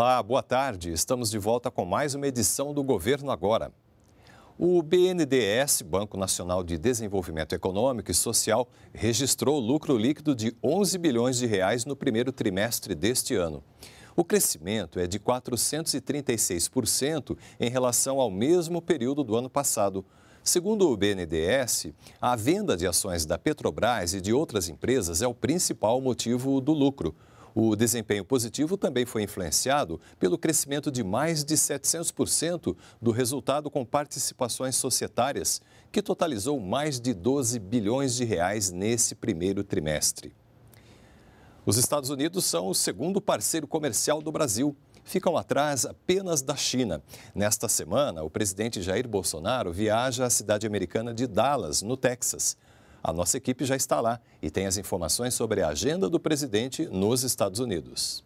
Olá, boa tarde. Estamos de volta com mais uma edição do Governo Agora. O BNDES, Banco Nacional de Desenvolvimento Econômico e Social, registrou lucro líquido de 11 bilhões de reais no primeiro trimestre deste ano. O crescimento é de 436% em relação ao mesmo período do ano passado. Segundo o BNDES, a venda de ações da Petrobras e de outras empresas é o principal motivo do lucro. O desempenho positivo também foi influenciado pelo crescimento de mais de 700% do resultado com participações societárias, que totalizou mais de 12 bilhões de reais nesse primeiro trimestre. Os Estados Unidos são o segundo parceiro comercial do Brasil. Ficam atrás apenas da China. Nesta semana, o presidente Jair Bolsonaro viaja à cidade americana de Dallas, no Texas a nossa equipe já está lá e tem as informações sobre a agenda do presidente nos Estados Unidos.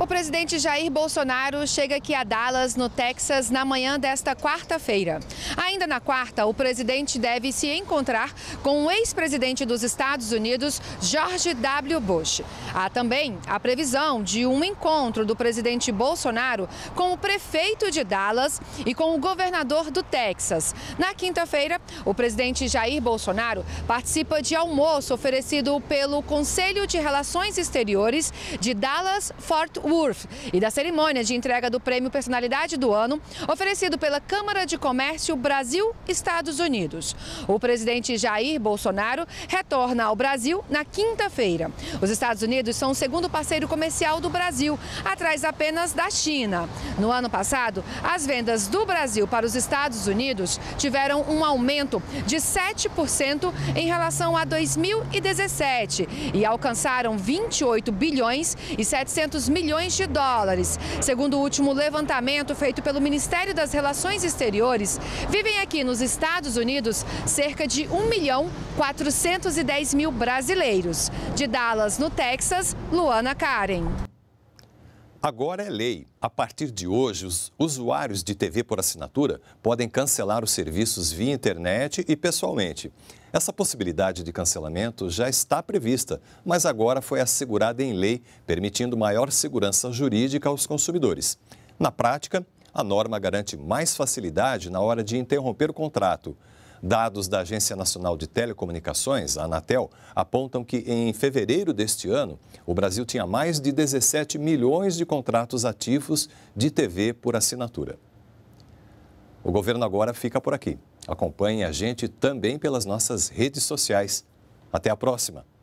O presidente Jair Bolsonaro chega aqui a Dallas, no Texas, na manhã desta quarta-feira. Ainda na quarta, o presidente deve se encontrar com o ex-presidente dos Estados Unidos, George W. Bush. Há também a previsão de um encontro do presidente Bolsonaro com o prefeito de Dallas e com o governador do Texas. Na quinta-feira, o presidente Jair Bolsonaro participa de almoço oferecido pelo Conselho de Relações Exteriores de Dallas-Fort Wurf e da cerimônia de entrega do prêmio Personalidade do Ano, oferecido pela Câmara de Comércio Brasil-Estados Unidos. O presidente Jair Bolsonaro retorna ao Brasil na quinta-feira. Os Estados Unidos são o segundo parceiro comercial do Brasil, atrás apenas da China. No ano passado, as vendas do Brasil para os Estados Unidos tiveram um aumento de 7% em relação a 2017 e alcançaram 28 bilhões e 700 milhões de dólares. Segundo o último levantamento feito pelo Ministério das Relações Exteriores, vivem aqui nos Estados Unidos cerca de 1 milhão 410 mil brasileiros. De Dallas, no Texas, Luana Karen. Agora é lei. A partir de hoje, os usuários de TV por assinatura podem cancelar os serviços via internet e pessoalmente. Essa possibilidade de cancelamento já está prevista, mas agora foi assegurada em lei, permitindo maior segurança jurídica aos consumidores. Na prática, a norma garante mais facilidade na hora de interromper o contrato. Dados da Agência Nacional de Telecomunicações, a Anatel, apontam que em fevereiro deste ano, o Brasil tinha mais de 17 milhões de contratos ativos de TV por assinatura. O governo agora fica por aqui. Acompanhe a gente também pelas nossas redes sociais. Até a próxima!